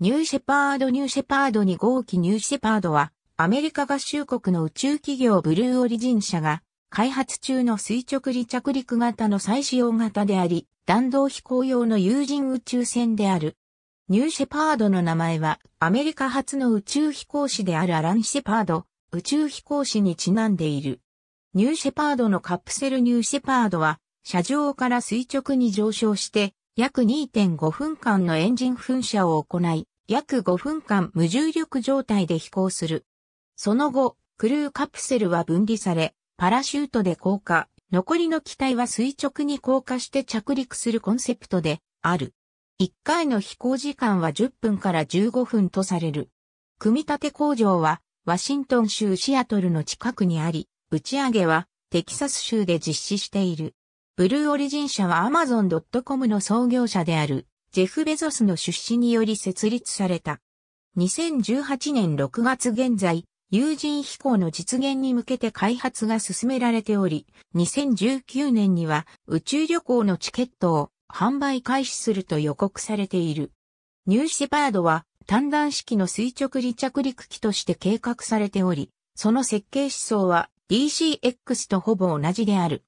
ニューシェパードニューシェパード2号機ニューシェパードは、アメリカ合衆国の宇宙企業ブルーオリジン社が、開発中の垂直離着陸型の再使用型であり、弾道飛行用の有人宇宙船である。ニューシェパードの名前は、アメリカ初の宇宙飛行士であるアラン・シェパード、宇宙飛行士にちなんでいる。ニューシェパードのカプセルニューシェパードは、車上から垂直に上昇して、約2.5分間のエンジン噴射を行い、約5分間無重力状態で飛行する。その後、クルーカプセルは分離され、パラシュートで降下、残りの機体は垂直に降下して着陸するコンセプトである。1回の飛行時間は10分から15分とされる。組み立て工場はワシントン州シアトルの近くにあり、打ち上げはテキサス州で実施している。ブルーオリジン社は Amazon.com の創業者であるジェフ・ベゾスの出資により設立された。2018年6月現在、有人飛行の実現に向けて開発が進められており、2019年には宇宙旅行のチケットを販売開始すると予告されている。ニューシェパードは単断式の垂直離着陸機として計画されており、その設計思想は DCX とほぼ同じである。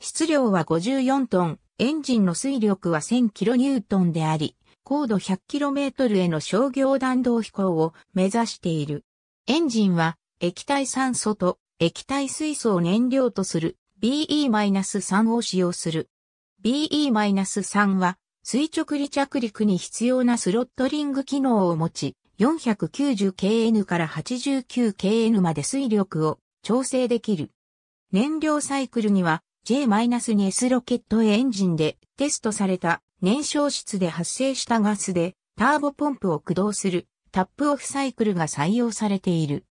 質量は54トン、エンジンの推力は 1000kN であり、高度 100km への商業弾道飛行を目指している。エンジンは液体酸素と液体水素を燃料とする BE-3 を使用する。BE-3 は垂直離着陸に必要なスロットリング機能を持ち、490kN から 89kN まで水力を調整できる。燃料サイクルには J-2S ロケットエンジンでテストされた燃焼室で発生したガスでターボポンプを駆動するタップオフサイクルが採用されている。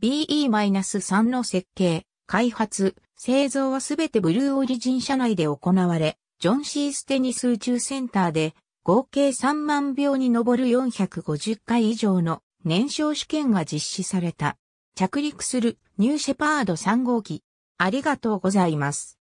BE-3 の設計、開発、製造はすべてブルーオリジン社内で行われ、ジョン・シー・ステニス宇宙センターで合計3万秒に上る450回以上の燃焼試験が実施された。着陸するニューシェパード3号機。ありがとうございます。